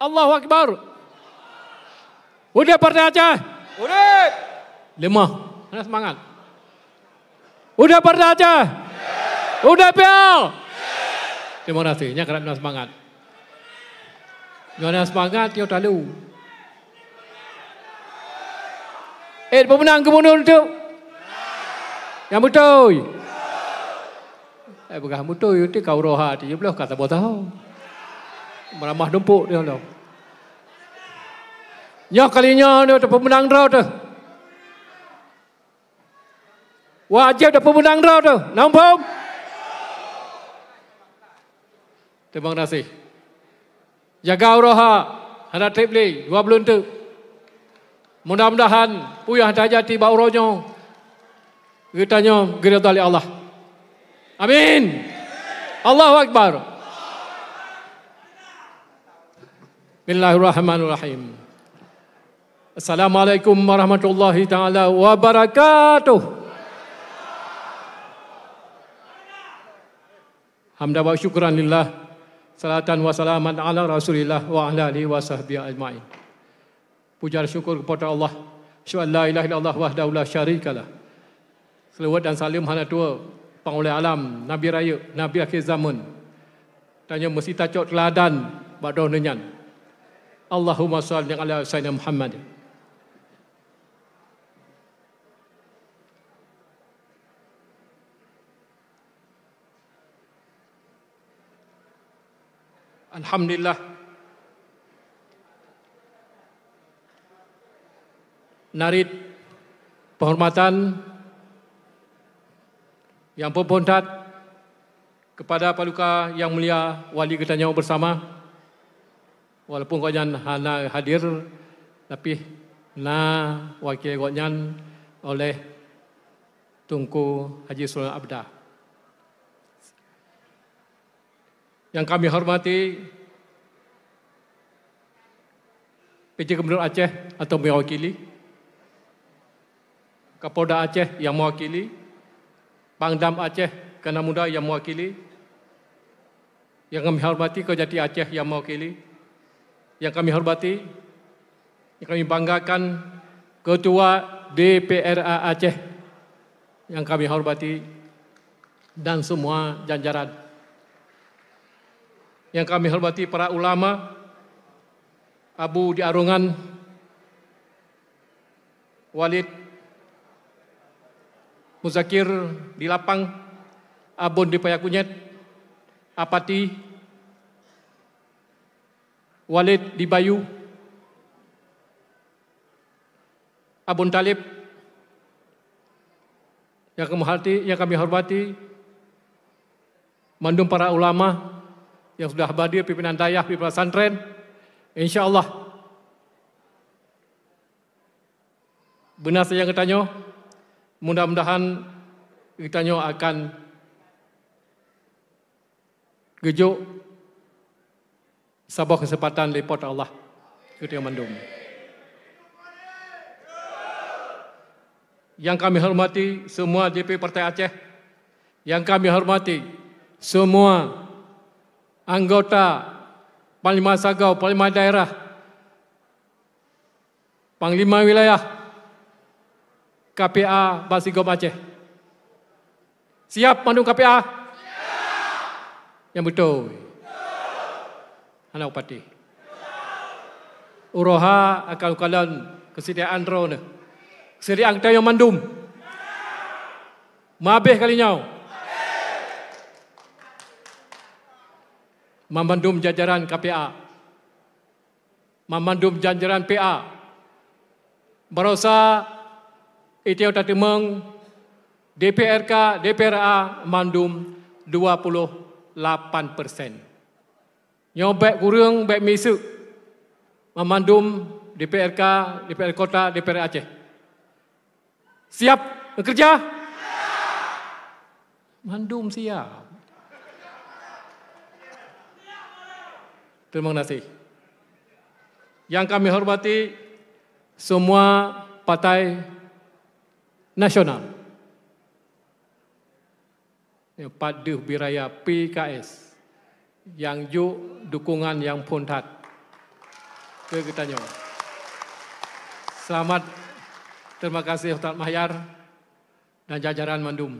Allahu Akbar. Udah pernah aja? Udah. Lemah. Mana semangat? Udah pernah aja? Udah pial? Terima kasih. Ini kerana semangat. Kerana semangat, dia tahu. Eh, pemenang kemudian itu? Yang betul? Eh, bukan betul. Itu kau rohat. Dia belum kata-kata. Meramah dempuk dia. Dia. Yang kalinya ni ada pemenang draw tu. Wajib ada pemenang draw tu. Nampung. Terima kasih. Jaga uroha. Hada tripli. Dua belum tu. Mudah-mudahan. Puyah dah jati bau rojo. Gertanya. Gertanya oleh Allah. Amin. Allah Akbar. Bismillahirrahmanirrahim. Assalamualaikum warahmatullahi taala wabarakatuh. Hamdan wa syukran lillah. Salatan wa salaman ala Rasulillah wa ala alihi wa sahbihi ajmain. Puja syukur kepada Allah. Syukur la ilaha illallah wahdahu la syarikalah. Selawat dan salam hana tua pengoleh alam Nabi Raya, Nabi akhir zaman. Tanya mesti tacok teladan badau nenyan. Allahumma salli ala sayyidina Muhammad. Alhamdulillah. Narit penghormatan yang berpontat kepada Paluka Yang Mulia Wali Kota bersama. Walaupun kau hana hadir, tapi na wakil kau oleh Tunku Haji Sulaiman Abdah. Yang kami hormati PJ Gubernur Aceh atau mewakili, Kapolda Aceh yang mewakili, Pangdam Aceh Kena Muda yang mewakili, yang kami hormati Kejati Aceh yang mewakili, yang kami hormati, yang kami banggakan Ketua DPRA Aceh yang kami hormati dan semua jajaran yang kami hormati para ulama, Abu Diarungan, Walid Muzakir di Lapang, Abon di Payakunyet, Apati, Walid di Bayu, Abon Talib, yang kami hormati, yang kami hormati, mandum para ulama, yang sudah hadir pimpinan dayah, pimpinan santren. Insya Allah. Benar saya ditanya, mudah-mudahan ditanya akan gejuk sabah kesempatan lipat Allah. Itu yang mandum. Yang kami hormati semua DP Partai Aceh. Yang kami hormati semua anggota Panglima Sagau, Panglima Daerah, Panglima Wilayah, KPA Basigom Aceh. Siap mandung KPA? Siap. Yang betul. Siap. Anak Upati. Uroha akan kalian kesediaan drone. Kesediaan kita yang mandung. Mabeh kali nyau. Siap. memendum jajaran KPA, memendum jajaran PA, Barosa, Itio Tatimeng, DPRK, DPRA, mandum 28 persen. Nyobek kurung, baik misu, memandum DPRK, DPR Kota, DPR Aceh. Siap bekerja? Mandum siap. Terima kasih. Yang kami hormati semua partai nasional. Ya, padu Biraya PKS yang ju dukungan yang kita nyawa. Selamat terima kasih Ustaz Mahyar dan jajaran Mandum.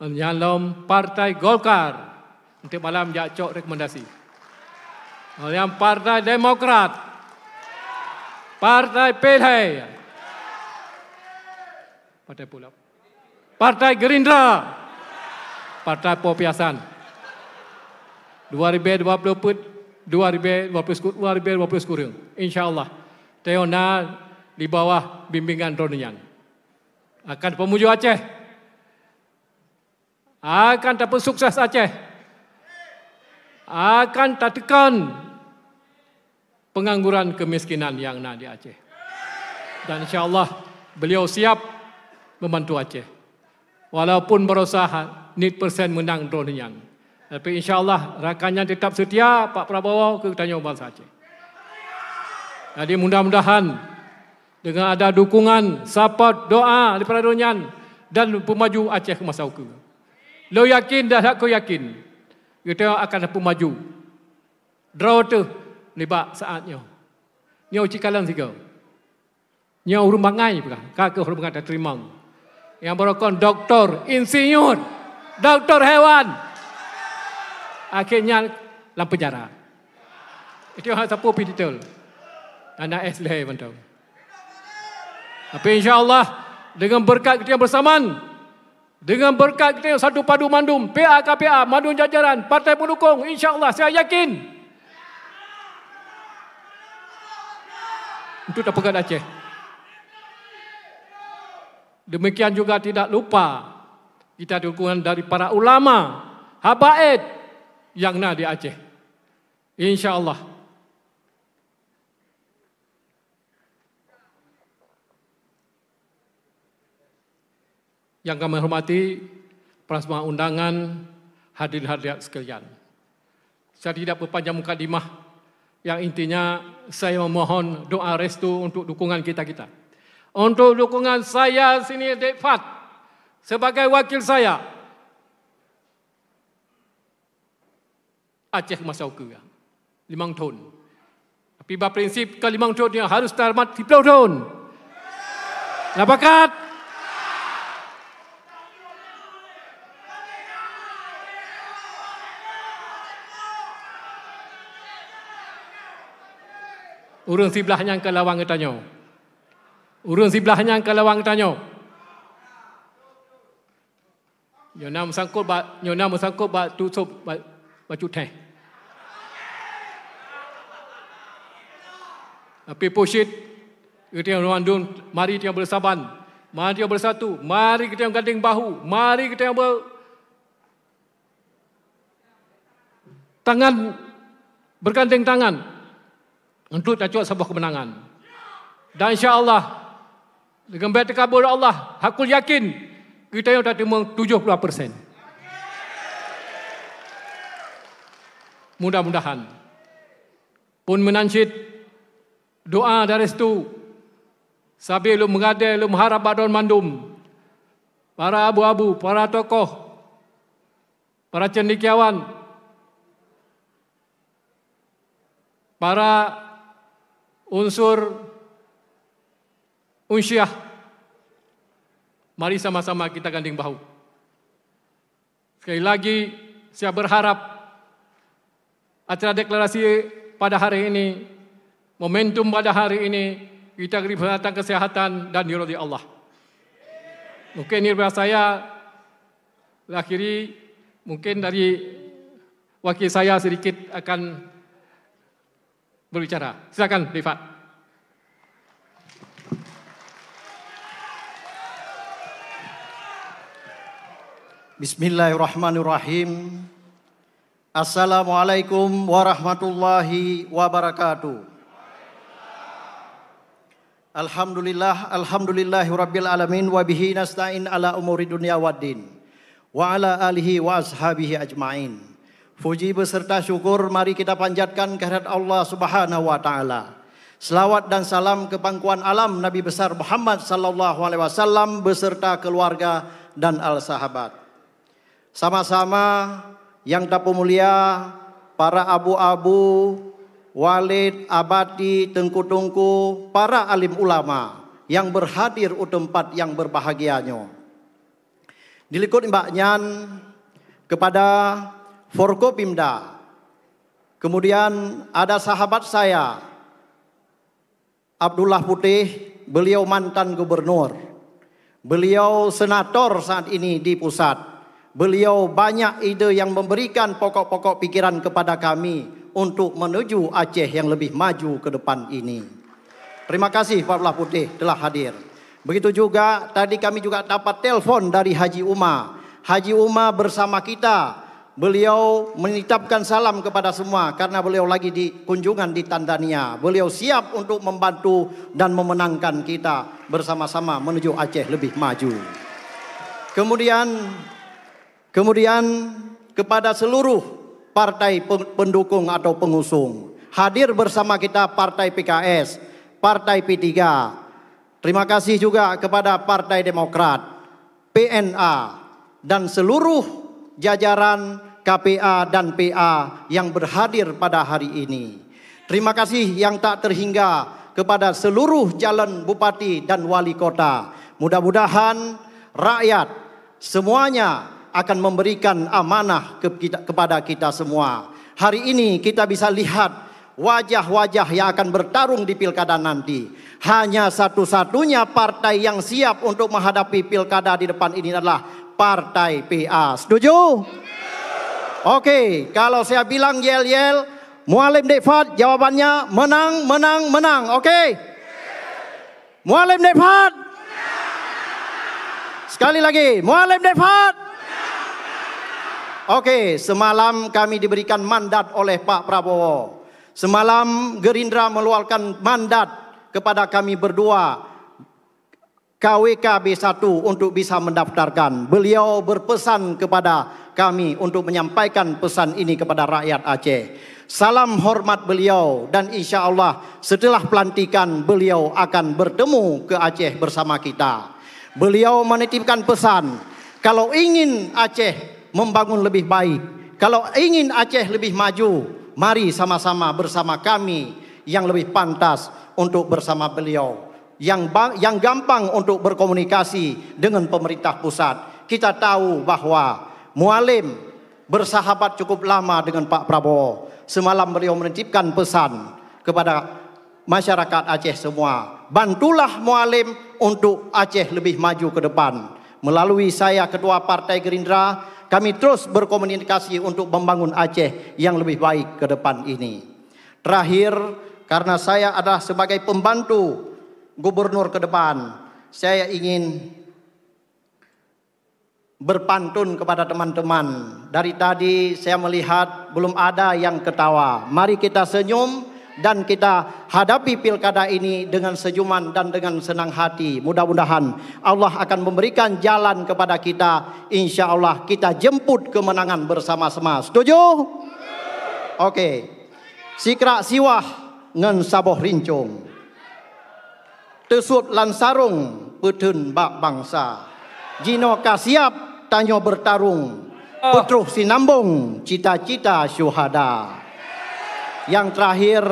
Menyalom Partai Golkar untuk malam jak rekomendasi yang Partai Demokrat, Partai Pilihan, Partai Pulau, Partai Gerindra, Partai Popiasan. 2020 2020 2020 kurang. Insyaallah. Teona di bawah bimbingan yang Akan pemuju Aceh. Akan dapat sukses Aceh. Akan tak pengangguran kemiskinan yang ada di Aceh. Dan Insya Allah beliau siap membantu Aceh. Walaupun berusaha need persen menang drone yang. Tapi Allah rakannya tetap setia Pak Prabowo ke Tanya Bangsa Aceh. Jadi mudah-mudahan dengan ada dukungan, support, doa daripada Donyan dan pemaju Aceh ke masa uku. Lo yakin dah aku yakin. Kita akan pemaju. Draw tu neba saat nyo. Nyo cikalang sigo. Nyo rumangai, ka, ka ke rumbangai ta terima? Yang berokon doktor, insinyur, doktor hewan. Akhirnya dalam penjara. Itu hal sapu pitul. Anak SLH bantau. Tapi insyaAllah dengan berkat kita yang bersamaan, dengan berkat kita yang satu padu mandum, PA KPA, mandum jajaran, partai pendukung, insyaAllah saya yakin, untuk dapatkan Aceh. Demikian juga tidak lupa kita dukungan dari para ulama, habaib yang nah di Aceh. Insya Allah. Yang kami hormati Prasma undangan hadir hadirat sekalian. Saya tidak berpanjang mah yang intinya saya memohon doa restu untuk dukungan kita-kita. Untuk dukungan saya sini Dek Fat sebagai wakil saya. Aceh masa ke ya? Limang tahun. Tapi bahawa prinsip ke limang tahun yang harus terhormat di tahun. Lepakat. Urung siblah yang ke lawang tanyo. Urung siblah nyang ke tanya. tanyo. Nyonya musangkut ba nyonya musangkut ba tutup ba baju teh. Tapi pusit kita yang rawandun mari kita bersaban. Mari kita bersatu, mari kita yang gading bahu, mari kita yang ber tangan berganding tangan untuk tajuk sebuah kemenangan. Dan insya-Allah dengan berkat kabul Allah, hakul yakin kita yang terima 72%. Mudah-mudahan pun menancit doa dari situ sambil lu mengada lu mengharap badan mandum para abu-abu, para tokoh para cendekiawan para unsur unsyah. Mari sama-sama kita ganding bahu. Sekali lagi, saya berharap acara deklarasi pada hari ini, momentum pada hari ini, kita diberikan kesehatan dan diridhai Allah. Mungkin nirba saya akhiri mungkin dari wakil saya sedikit akan berbicara. Silakan, Rifat. Bismillahirrahmanirrahim. Assalamualaikum warahmatullahi wabarakatuh. Alhamdulillah, alhamdulillahi alamin wa bihi nasta'in ala umuri dunya waddin wa ala alihi wa ashabihi ajmain. Puji beserta syukur mari kita panjatkan kehadirat Allah Subhanahu wa taala. Selawat dan salam ke pangkuan alam Nabi besar Muhammad sallallahu alaihi wasallam beserta keluarga dan al sahabat. Sama-sama yang tak mulia para abu-abu, walid, abadi, tengku tengku, para alim ulama yang berhadir di tempat yang berbahagianya. Dilikut mbaknyan kepada Forkopimda. Kemudian ada sahabat saya, Abdullah Putih, beliau mantan gubernur. Beliau senator saat ini di pusat. Beliau banyak ide yang memberikan pokok-pokok pikiran kepada kami untuk menuju Aceh yang lebih maju ke depan ini. Terima kasih Pak Abdullah Putih telah hadir. Begitu juga tadi kami juga dapat telepon dari Haji Uma. Haji Uma bersama kita Beliau menitapkan salam kepada semua karena beliau lagi di kunjungan di Tandania Beliau siap untuk membantu dan memenangkan kita bersama-sama menuju Aceh lebih maju. Kemudian kemudian kepada seluruh partai pendukung atau pengusung hadir bersama kita partai PKS, partai P3. Terima kasih juga kepada Partai Demokrat, PNA dan seluruh jajaran KPA dan PA yang berhadir pada hari ini. Terima kasih yang tak terhingga kepada seluruh jalan bupati dan wali kota. Mudah-mudahan rakyat semuanya akan memberikan amanah ke kita, kepada kita semua. Hari ini kita bisa lihat wajah-wajah yang akan bertarung di pilkada nanti. Hanya satu-satunya partai yang siap untuk menghadapi pilkada di depan ini adalah Partai PA. Setuju? Oke, kalau saya bilang yel-yel, Mualim Defat jawabannya menang, menang, menang. Oke? Mualim Defat. Sekali lagi, Mualim Defat. Oke, semalam kami diberikan mandat oleh Pak Prabowo. Semalam Gerindra meluarkan mandat kepada kami berdua KWK B1 untuk bisa mendaftarkan. Beliau berpesan kepada kami untuk menyampaikan pesan ini kepada rakyat Aceh. Salam hormat beliau dan insya Allah setelah pelantikan beliau akan bertemu ke Aceh bersama kita. Beliau menitipkan pesan kalau ingin Aceh membangun lebih baik, kalau ingin Aceh lebih maju, mari sama-sama bersama kami yang lebih pantas untuk bersama beliau yang yang gampang untuk berkomunikasi dengan pemerintah pusat. Kita tahu bahwa Mualim bersahabat cukup lama dengan Pak Prabowo. Semalam beliau menitipkan pesan kepada masyarakat Aceh semua. Bantulah Mualim untuk Aceh lebih maju ke depan. Melalui saya Ketua Partai Gerindra, kami terus berkomunikasi untuk membangun Aceh yang lebih baik ke depan ini. Terakhir, karena saya adalah sebagai pembantu gubernur ke depan, saya ingin berpantun kepada teman-teman. Dari tadi saya melihat belum ada yang ketawa. Mari kita senyum dan kita hadapi pilkada ini dengan senyuman dan dengan senang hati. Mudah-mudahan Allah akan memberikan jalan kepada kita. Insya Allah kita jemput kemenangan bersama-sama. Setuju? Oke. Okay. Sikra siwah ngen saboh rincung. Tesut lansarung petun bak bangsa. Jino kasiap Tanya bertarung. Oh. Putruh sinambung, cita-cita syuhada. Yang terakhir,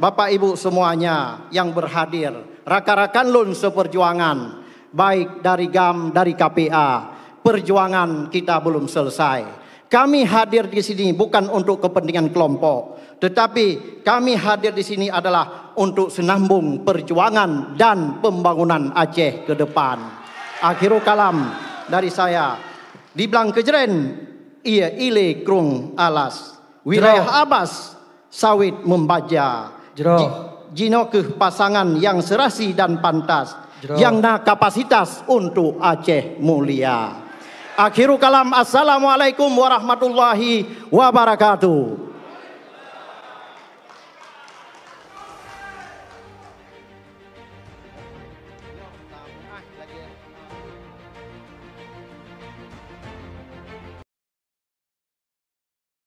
Bapak Ibu semuanya yang berhadir, rakan-rakan lun seperjuangan, baik dari GAM, dari KPA, perjuangan kita belum selesai. Kami hadir di sini bukan untuk kepentingan kelompok, tetapi kami hadir di sini adalah untuk senambung perjuangan dan pembangunan Aceh ke depan. Akhirul kalam dari saya di kejeren, ia ile krung alas wilayah abas sawit membaja Jero. jino ke pasangan yang serasi dan pantas Jero. yang na kapasitas untuk Aceh mulia akhiru kalam assalamualaikum warahmatullahi wabarakatuh